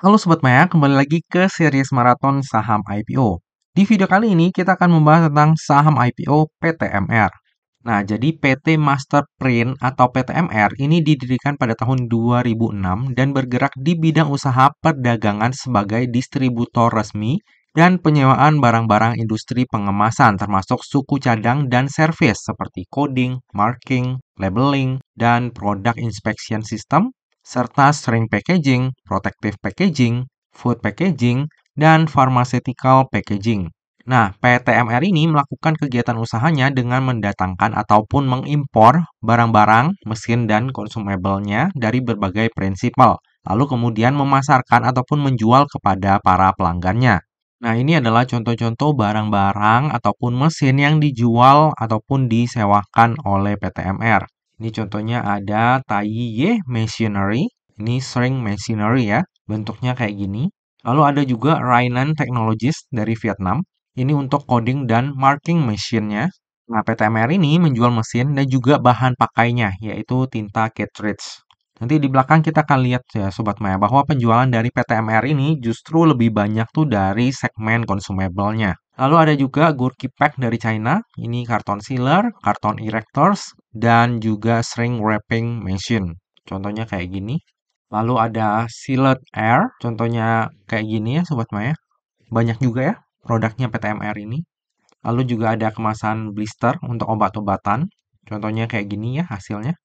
Halo Sobat Maya, kembali lagi ke series maraton saham IPO. Di video kali ini kita akan membahas tentang saham IPO PTMR. Nah, jadi PT Master Print atau PTMR ini didirikan pada tahun 2006 dan bergerak di bidang usaha perdagangan sebagai distributor resmi dan penyewaan barang-barang industri pengemasan termasuk suku cadang dan servis seperti coding, marking, labeling, dan product inspection system serta string packaging, protective packaging, food packaging, dan pharmaceutical packaging. Nah, PTMR ini melakukan kegiatan usahanya dengan mendatangkan ataupun mengimpor barang-barang, mesin, dan konsumabelnya dari berbagai prinsipal, lalu kemudian memasarkan ataupun menjual kepada para pelanggannya. Nah, ini adalah contoh-contoh barang-barang ataupun mesin yang dijual ataupun disewakan oleh PTMR. Ini contohnya ada Taiye Machinery. Ini sering machinery ya. Bentuknya kayak gini. Lalu ada juga Rainan Technologies dari Vietnam. Ini untuk coding dan marking mesinnya. Nah, PTMR ini menjual mesin dan juga bahan pakainya, yaitu tinta cartridge. Nanti di belakang kita akan lihat ya Sobat Maya bahwa penjualan dari PTMR ini justru lebih banyak tuh dari segmen consumable-nya. Lalu ada juga Gurki Pack dari China, ini karton sealer, karton erectors, dan juga shrink wrapping machine. Contohnya kayak gini. Lalu ada sealed air, contohnya kayak gini ya Sobat Maya. Banyak juga ya produknya PTMR ini. Lalu juga ada kemasan blister untuk obat-obatan. Contohnya kayak gini ya hasilnya.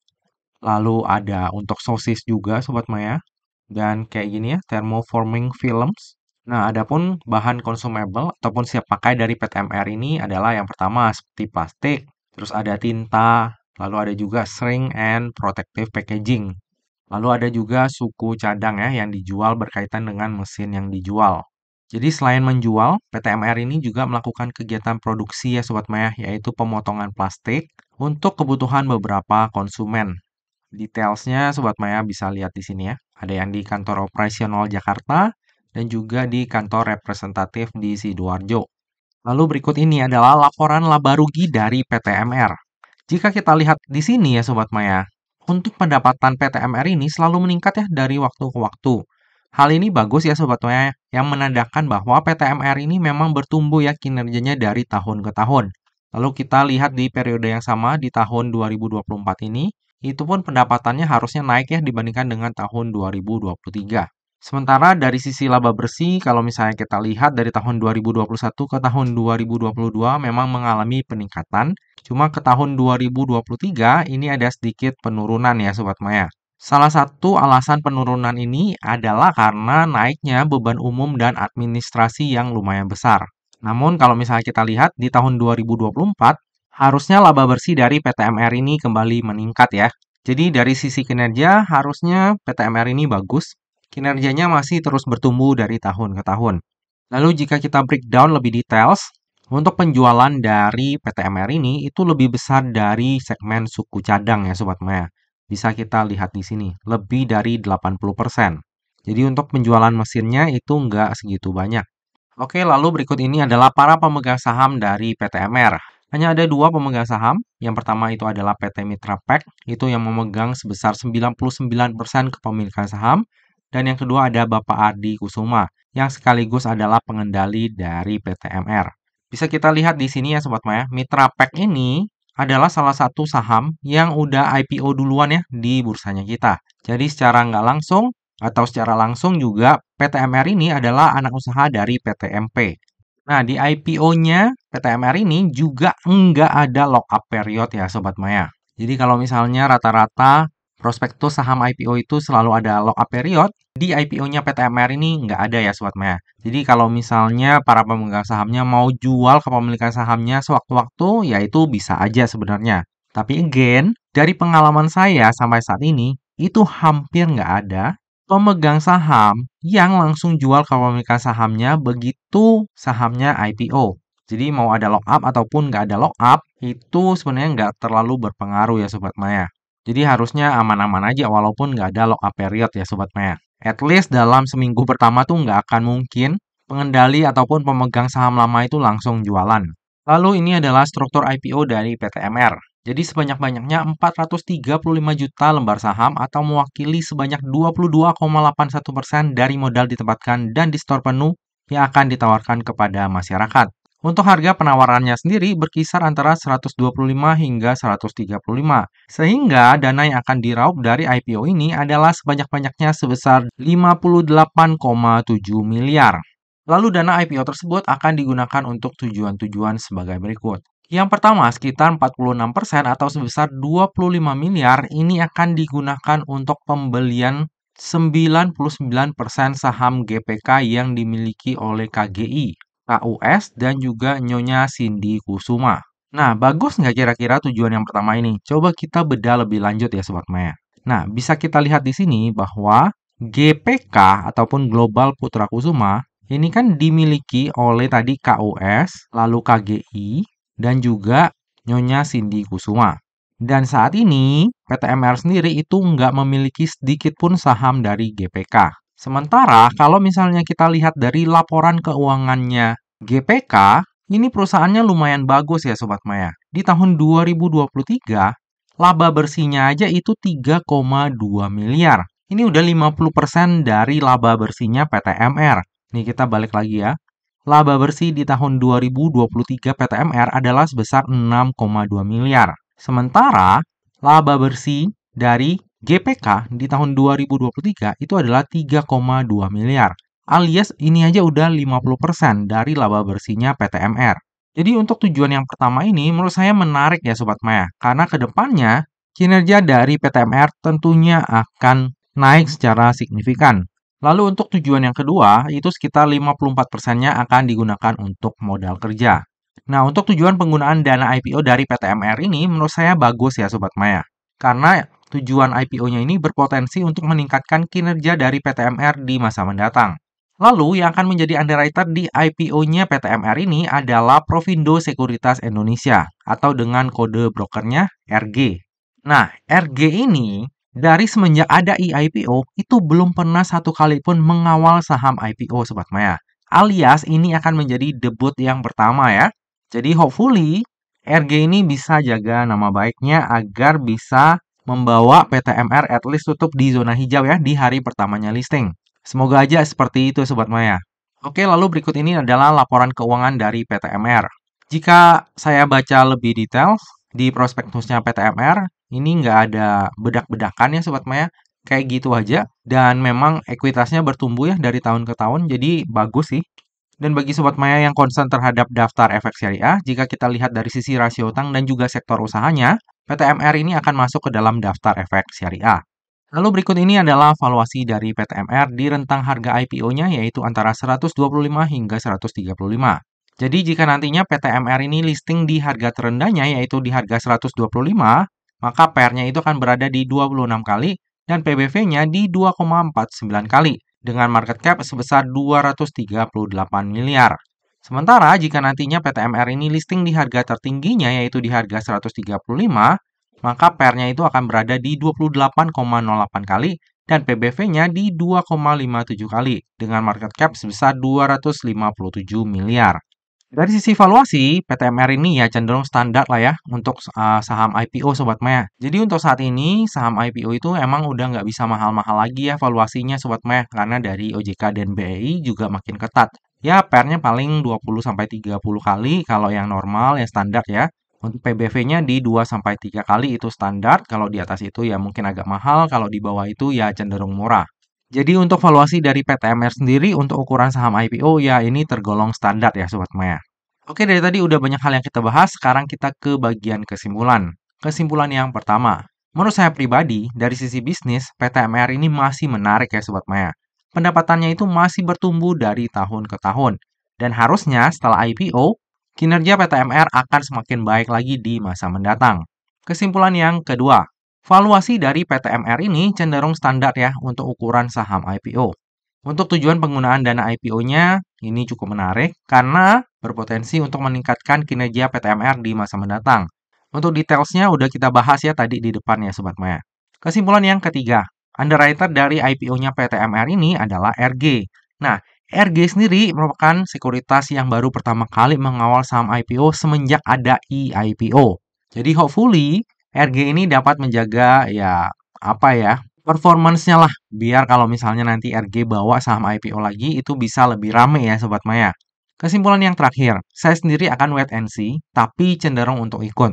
Lalu ada untuk sosis juga Sobat Maya. Dan kayak gini ya, thermoforming films. Nah, adapun bahan consumable ataupun siap pakai dari PTMR ini adalah yang pertama seperti plastik, terus ada tinta, lalu ada juga shrink and protective packaging. Lalu ada juga suku cadang ya yang dijual berkaitan dengan mesin yang dijual. Jadi selain menjual, PTMR ini juga melakukan kegiatan produksi ya Sobat Maya, yaitu pemotongan plastik untuk kebutuhan beberapa konsumen. Detailsnya Sobat Maya bisa lihat di sini ya. Ada yang di kantor operasional Jakarta, dan juga di kantor representatif di Sidoarjo. Lalu berikut ini adalah laporan laba rugi dari PTMR. Jika kita lihat di sini ya Sobat Maya, untuk pendapatan PTMR ini selalu meningkat ya dari waktu ke waktu. Hal ini bagus ya Sobat Maya, yang menandakan bahwa PTMR ini memang bertumbuh ya kinerjanya dari tahun ke tahun. Lalu kita lihat di periode yang sama di tahun 2024 ini, itu pun pendapatannya harusnya naik ya dibandingkan dengan tahun 2023. Sementara dari sisi laba bersih, kalau misalnya kita lihat dari tahun 2021 ke tahun 2022 memang mengalami peningkatan. Cuma ke tahun 2023 ini ada sedikit penurunan ya Sobat Maya. Salah satu alasan penurunan ini adalah karena naiknya beban umum dan administrasi yang lumayan besar. Namun kalau misalnya kita lihat di tahun 2024, harusnya laba bersih dari PTMR ini kembali meningkat ya. Jadi dari sisi kinerja harusnya PTMR ini bagus, kinerjanya masih terus bertumbuh dari tahun ke tahun. Lalu jika kita breakdown lebih details, untuk penjualan dari PTMR ini itu lebih besar dari segmen suku cadang ya Sobat Maya. Bisa kita lihat di sini, lebih dari 80%. Jadi untuk penjualan mesinnya itu nggak segitu banyak. Oke, lalu berikut ini adalah para pemegang saham dari PTMR. Hanya ada dua pemegang saham. Yang pertama itu adalah PT Mitra Pack, e itu yang memegang sebesar 99% kepemilikan saham. Dan yang kedua ada Bapak Ardi Kusuma, yang sekaligus adalah pengendali dari PTMR. Bisa kita lihat di sini ya Sobat Maya, Mitra Pack e ini adalah salah satu saham yang udah IPO duluan ya di bursanya kita. Jadi secara nggak langsung atau secara langsung juga PTMR ini adalah anak usaha dari PTMP. Nah, di IPO-nya PTMR ini juga nggak ada lock-up period ya Sobat Maya. Jadi kalau misalnya rata-rata prospektus saham IPO itu selalu ada lock up period. Di IPO-nya PTMR ini nggak ada ya Sobat Maya. Jadi kalau misalnya para pemegang sahamnya mau jual kepemilikan sahamnya sewaktu-waktu, ya itu bisa aja sebenarnya. Tapi again, dari pengalaman saya sampai saat ini, itu hampir nggak ada pemegang saham yang langsung jual kepemilikan sahamnya begitu sahamnya IPO. Jadi mau ada lock up ataupun nggak ada lock up, itu sebenarnya nggak terlalu berpengaruh ya Sobat Maya. Jadi harusnya aman-aman aja walaupun nggak ada lock-up period ya Sobat Maya. At least dalam seminggu pertama tuh nggak akan mungkin pengendali ataupun pemegang saham lama itu langsung jualan. Lalu ini adalah struktur IPO dari PTMR. Jadi sebanyak-banyaknya 435 juta lembar saham atau mewakili sebanyak 22,81% dari modal ditempatkan dan di store penuh yang akan ditawarkan kepada masyarakat. Untuk harga penawarannya sendiri berkisar antara 125 hingga 135, sehingga dana yang akan diraup dari IPO ini adalah sebanyak-banyaknya sebesar 58,7 miliar. Lalu dana IPO tersebut akan digunakan untuk tujuan-tujuan sebagai berikut. Yang pertama, sekitar 46% atau sebesar 25 miliar ini akan digunakan untuk pembelian 99% saham GPK yang dimiliki oleh KGI KUS, dan juga Nyonya Cindy Kusuma. Nah, bagus nggak kira-kira tujuan yang pertama ini? Coba kita bedah lebih lanjut ya Sobat Maya. Nah, bisa kita lihat di sini bahwa GPK ataupun Global Putra Kusuma ini kan dimiliki oleh tadi KUS, lalu KGI, dan juga Nyonya Cindy Kusuma. Dan saat ini, PT PTMR sendiri itu nggak memiliki sedikit pun saham dari GPK. Sementara kalau misalnya kita lihat dari laporan keuangannya GPK, ini perusahaannya lumayan bagus ya Sobat Maya. Di tahun 2023, laba bersihnya aja itu 3,2 miliar. Ini udah 50% dari laba bersihnya PTMR. Nih kita balik lagi ya. Laba bersih di tahun 2023 PTMR adalah sebesar 6,2 miliar. Sementara laba bersih dari GPK di tahun 2023 itu adalah 3,2 miliar, alias ini aja udah 50% dari laba bersihnya PTMR. Jadi untuk tujuan yang pertama ini menurut saya menarik ya Sobat Maya, karena kedepannya kinerja dari PTMR tentunya akan naik secara signifikan. Lalu untuk tujuan yang kedua, itu sekitar 54%-nya akan digunakan untuk modal kerja. Nah, untuk tujuan penggunaan dana IPO dari PTMR ini menurut saya bagus ya Sobat Maya. Karena tujuan IPO-nya ini berpotensi untuk meningkatkan kinerja dari PTMR di masa mendatang. Lalu, yang akan menjadi underwriter di IPO-nya PTMR ini adalah Provindo Sekuritas Indonesia atau dengan kode brokernya RG. Nah, RG ini dari semenjak ada IPO itu belum pernah satu kali pun mengawal saham IPO Sobat Maya. Alias ini akan menjadi debut yang pertama ya. Jadi hopefully RG ini bisa jaga nama baiknya agar bisa membawa PTMR at least tutup di zona hijau ya di hari pertamanya listing. Semoga aja seperti itu Sobat Maya. Oke, lalu berikut ini adalah laporan keuangan dari PTMR. Jika saya baca lebih detail di prospektusnya PTMR, ini nggak ada bedak-bedakan ya Sobat Maya, kayak gitu aja. Dan memang ekuitasnya bertumbuh ya dari tahun ke tahun, jadi bagus sih. Dan bagi Sobat Maya yang concern terhadap daftar efek syariah, jika kita lihat dari sisi rasio utang dan juga sektor usahanya, PTMR ini akan masuk ke dalam daftar efek syariah. Lalu berikut ini adalah valuasi dari PTMR di rentang harga IPO-nya yaitu antara 125 hingga 135. Jadi jika nantinya PTMR ini listing di harga terendahnya yaitu di harga 125, maka PR-nya e itu akan berada di 26 kali dan PBV-nya di 2,49 kali dengan market cap sebesar 238 miliar. Sementara jika nantinya PTMR ini listing di harga tertingginya yaitu di harga 135, maka pernya itu akan berada di 28,08 kali dan PBV-nya di 2,57 kali dengan market cap sebesar 257 miliar. Dari sisi valuasi, PTMR ini ya cenderung standar lah ya untuk ah, saham IPO Sobat Maya. Jadi untuk saat ini, saham IPO itu emang udah nggak bisa mahal-mahal lagi ya valuasinya Sobat Maya karena dari OJK dan BEI juga makin ketat ya pernya paling 20-30 kali kalau yang normal, yang standar ya. Untuk PBV-nya di 2-3 kali itu standar, kalau di atas itu ya mungkin agak mahal, kalau di bawah itu ya cenderung murah. Jadi untuk valuasi dari PTMR sendiri untuk ukuran saham IPO ya ini tergolong standar ya Sobat Maya. Oke dari tadi udah banyak hal yang kita bahas, sekarang kita ke bagian kesimpulan. Kesimpulan yang pertama, menurut saya pribadi dari sisi bisnis PTMR ini masih menarik ya Sobat Maya pendapatannya itu masih bertumbuh dari tahun ke tahun. Dan harusnya setelah IPO, kinerja PTMR akan semakin baik lagi di masa mendatang. Kesimpulan yang kedua, valuasi dari PTMR ini cenderung standar ya untuk ukuran saham IPO. Untuk tujuan penggunaan dana IPO-nya, ini cukup menarik karena berpotensi untuk meningkatkan kinerja PTMR di masa mendatang. Untuk detailsnya udah kita bahas ya tadi di depan ya Sobat Maya. Kesimpulan yang ketiga, Underwriter dari IPO-nya PTMR ini adalah RG. Nah, RG sendiri merupakan sekuritas yang baru pertama kali mengawal saham IPO semenjak ada e-IPO. Jadi hopefully RG ini dapat menjaga ya apa ya performance-nya lah biar kalau misalnya nanti RG bawa saham IPO lagi itu bisa lebih rame ya sobat Maya. Kesimpulan yang terakhir, saya sendiri akan wait and see tapi cenderung untuk ikut.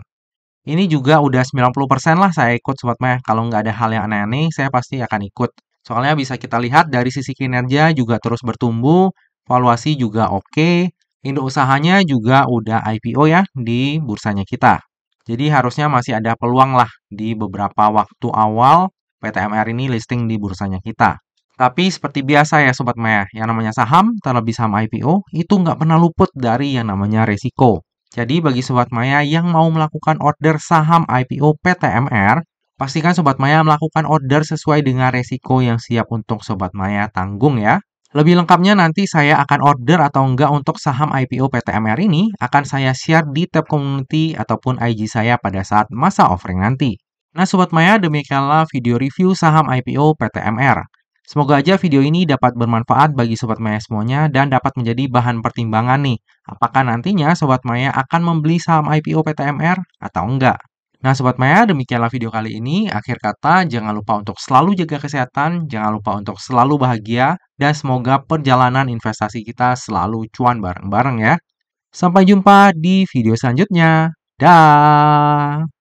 Ini juga udah 90% lah saya ikut Sobat Maya. Kalau nggak ada hal yang aneh-aneh, saya pasti akan ikut. Soalnya bisa kita lihat dari sisi kinerja juga terus bertumbuh, valuasi juga oke, induk usahanya juga udah IPO ya di bursanya kita. Jadi harusnya masih ada peluang lah di beberapa waktu awal PTMR ini listing di bursanya kita. Tapi seperti biasa ya Sobat Maya, yang namanya saham, terlebih saham IPO, itu nggak pernah luput dari yang namanya resiko. Jadi bagi Sobat Maya yang mau melakukan order saham IPO PTMR, pastikan Sobat Maya melakukan order sesuai dengan resiko yang siap untuk Sobat Maya tanggung ya. Lebih lengkapnya nanti saya akan order atau enggak untuk saham IPO PTMR ini akan saya share di tab community ataupun IG saya pada saat masa offering nanti. Nah Sobat Maya demikianlah video review saham IPO PTMR. Semoga aja video ini dapat bermanfaat bagi Sobat Maya semuanya dan dapat menjadi bahan pertimbangan nih. Apakah nantinya Sobat Maya akan membeli saham IPO PTMR atau enggak? Nah Sobat Maya, demikianlah video kali ini. Akhir kata, jangan lupa untuk selalu jaga kesehatan, jangan lupa untuk selalu bahagia, dan semoga perjalanan investasi kita selalu cuan bareng-bareng ya. Sampai jumpa di video selanjutnya. Dah.